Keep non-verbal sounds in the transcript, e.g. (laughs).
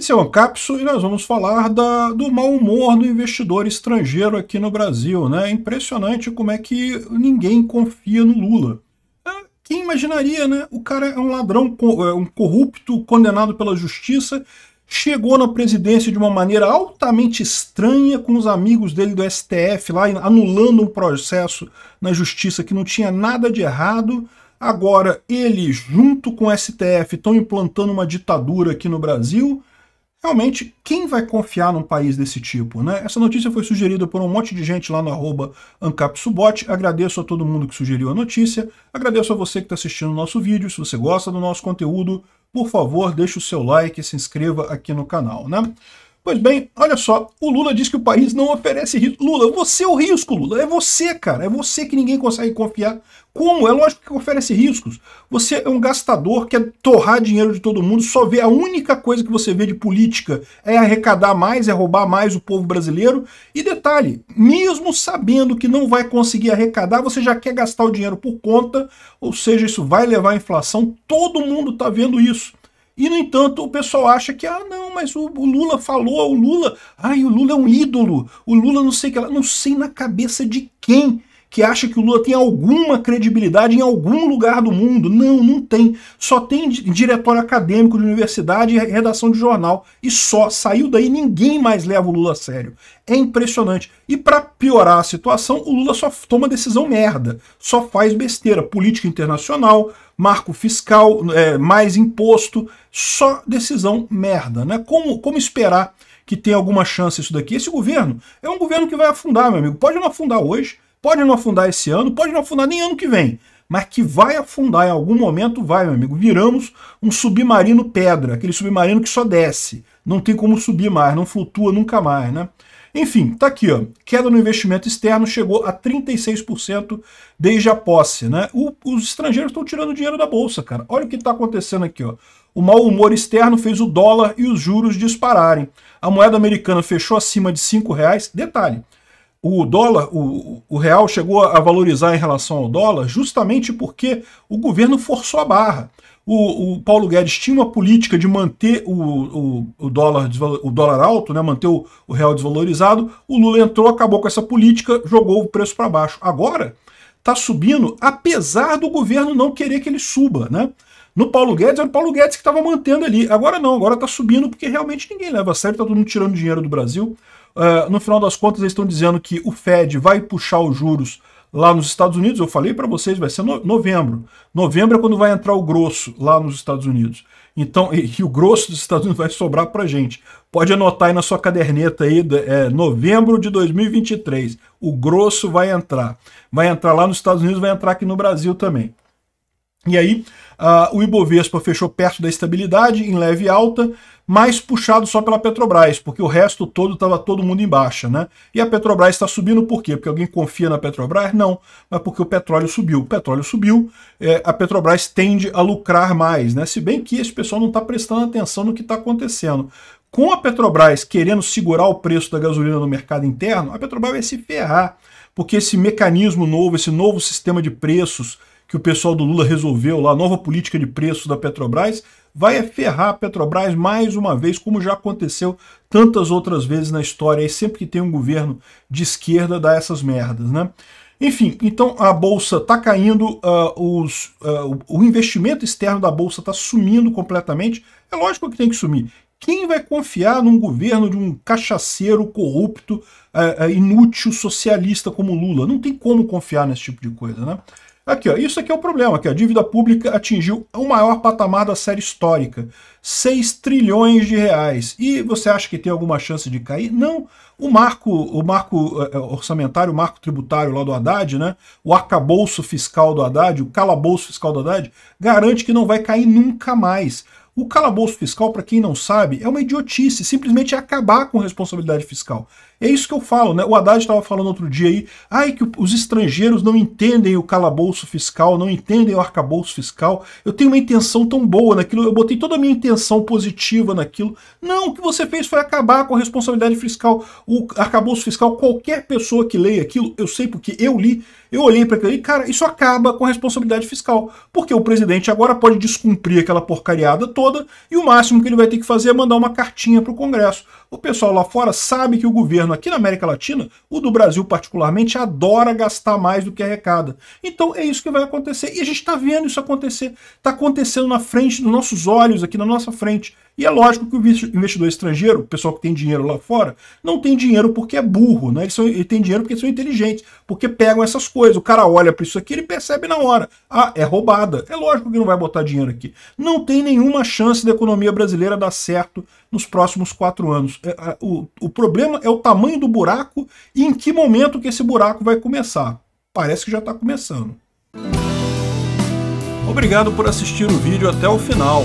Esse é o Ancapso e nós vamos falar da, do mau humor do investidor estrangeiro aqui no Brasil. Né? É impressionante como é que ninguém confia no Lula. É, quem imaginaria, né? O cara é um ladrão, é, um corrupto, condenado pela justiça, chegou na presidência de uma maneira altamente estranha com os amigos dele do STF lá, anulando um processo na justiça que não tinha nada de errado. Agora, ele, junto com o STF, estão implantando uma ditadura aqui no Brasil. Realmente, quem vai confiar num país desse tipo? Né? Essa notícia foi sugerida por um monte de gente lá no arroba Ancapsubot. Agradeço a todo mundo que sugeriu a notícia. Agradeço a você que está assistindo o nosso vídeo. Se você gosta do nosso conteúdo, por favor, deixe o seu like e se inscreva aqui no canal. Né? Pois bem, olha só, o Lula diz que o país não oferece risco. Lula, você é o risco, Lula. É você, cara. É você que ninguém consegue confiar. Como? É lógico que oferece riscos. Você é um gastador, quer torrar dinheiro de todo mundo, só vê a única coisa que você vê de política é arrecadar mais, é roubar mais o povo brasileiro. E detalhe, mesmo sabendo que não vai conseguir arrecadar, você já quer gastar o dinheiro por conta, ou seja, isso vai levar à inflação. Todo mundo está vendo isso. E, no entanto, o pessoal acha que, ah, não, mas o, o Lula falou, o Lula, ai, o Lula é um ídolo, o Lula não sei o que lá, não sei na cabeça de quem que acha que o Lula tem alguma credibilidade em algum lugar do mundo. Não, não tem. Só tem diretório acadêmico de universidade e redação de jornal. E só. Saiu daí, ninguém mais leva o Lula a sério. É impressionante. E para piorar a situação, o Lula só toma decisão merda. Só faz besteira. Política internacional, marco fiscal, é, mais imposto. Só decisão merda. Né? Como, como esperar que tenha alguma chance isso daqui? Esse governo é um governo que vai afundar, meu amigo. Pode não afundar hoje Pode não afundar esse ano, pode não afundar nem ano que vem, mas que vai afundar em algum momento, vai, meu amigo. Viramos um submarino pedra, aquele submarino que só desce, não tem como subir mais, não flutua nunca mais, né? Enfim, tá aqui, ó. Queda no investimento externo chegou a 36% desde a posse, né? O, os estrangeiros estão tirando dinheiro da bolsa, cara. Olha o que está acontecendo aqui, ó. O mau humor externo fez o dólar e os juros dispararem. A moeda americana fechou acima de R$ reais. Detalhe, o dólar, o, o real chegou a valorizar em relação ao dólar justamente porque o governo forçou a barra. O, o Paulo Guedes tinha uma política de manter o, o, o dólar, o dólar alto, né, manter o, o real desvalorizado. O Lula entrou, acabou com essa política, jogou o preço para baixo. Agora está subindo, apesar do governo não querer que ele suba. Né? No Paulo Guedes, era o Paulo Guedes que estava mantendo ali. Agora não, agora está subindo porque realmente ninguém leva a sério, está todo mundo tirando dinheiro do Brasil. Uh, no final das contas, eles estão dizendo que o Fed vai puxar os juros lá nos Estados Unidos. Eu falei para vocês, vai ser no, novembro. Novembro é quando vai entrar o grosso lá nos Estados Unidos. Então, (laughs) e, e o grosso dos Estados Unidos vai sobrar para gente. Pode anotar aí na sua caderneta aí, é, novembro de 2023. O grosso vai entrar. Vai entrar lá nos Estados Unidos, vai entrar aqui no Brasil também. E aí, uh, o Ibovespa fechou perto da estabilidade, em leve alta, mais puxado só pela Petrobras, porque o resto todo estava todo mundo em baixa, né? E a Petrobras está subindo por quê? Porque alguém confia na Petrobras? Não, mas porque o petróleo subiu. O petróleo subiu, é, a Petrobras tende a lucrar mais, né? Se bem que esse pessoal não está prestando atenção no que está acontecendo. Com a Petrobras querendo segurar o preço da gasolina no mercado interno, a Petrobras vai se ferrar, porque esse mecanismo novo, esse novo sistema de preços que o pessoal do Lula resolveu lá, a nova política de preços da Petrobras, vai ferrar a Petrobras mais uma vez, como já aconteceu tantas outras vezes na história, e sempre que tem um governo de esquerda dá essas merdas, né? Enfim, então a Bolsa está caindo, uh, os, uh, o investimento externo da Bolsa está sumindo completamente. É lógico que tem que sumir. Quem vai confiar num governo de um cachaceiro corrupto, uh, inútil, socialista como Lula? Não tem como confiar nesse tipo de coisa, né? Aqui, ó, isso aqui é o problema. Aqui, a dívida pública atingiu o maior patamar da série histórica, 6 trilhões de reais. E você acha que tem alguma chance de cair? Não. O marco, o marco eh, eh, orçamentário, o marco tributário lá do Haddad, né, o arcabouço fiscal do Haddad, o calabouço fiscal do Haddad, garante que não vai cair nunca mais. O calabouço fiscal, para quem não sabe, é uma idiotice, simplesmente é acabar com responsabilidade fiscal. É isso que eu falo, né? O Haddad estava falando outro dia aí, ai, que os estrangeiros não entendem o calabouço fiscal, não entendem o arcabouço fiscal. Eu tenho uma intenção tão boa naquilo, eu botei toda a minha intenção positiva naquilo. Não, o que você fez foi acabar com a responsabilidade fiscal. O arcabouço fiscal, qualquer pessoa que leia aquilo, eu sei porque eu li, eu olhei para aquilo e, cara, isso acaba com a responsabilidade fiscal. Porque o presidente agora pode descumprir aquela porcariada toda e o máximo que ele vai ter que fazer é mandar uma cartinha para o Congresso. O pessoal lá fora sabe que o governo aqui na América Latina, o do Brasil particularmente, adora gastar mais do que arrecada. Então é isso que vai acontecer. E a gente está vendo isso acontecer. Está acontecendo na frente dos nossos olhos, aqui na nossa frente. E é lógico que o investidor estrangeiro, o pessoal que tem dinheiro lá fora, não tem dinheiro porque é burro, né? Eles, são, eles têm dinheiro porque são inteligentes, porque pegam essas coisas. O cara olha para isso aqui, ele percebe na hora. Ah, é roubada. É lógico que não vai botar dinheiro aqui. Não tem nenhuma chance da economia brasileira dar certo nos próximos quatro anos. É, o, o problema é o tamanho do buraco e em que momento que esse buraco vai começar. Parece que já está começando. Obrigado por assistir o vídeo até o final.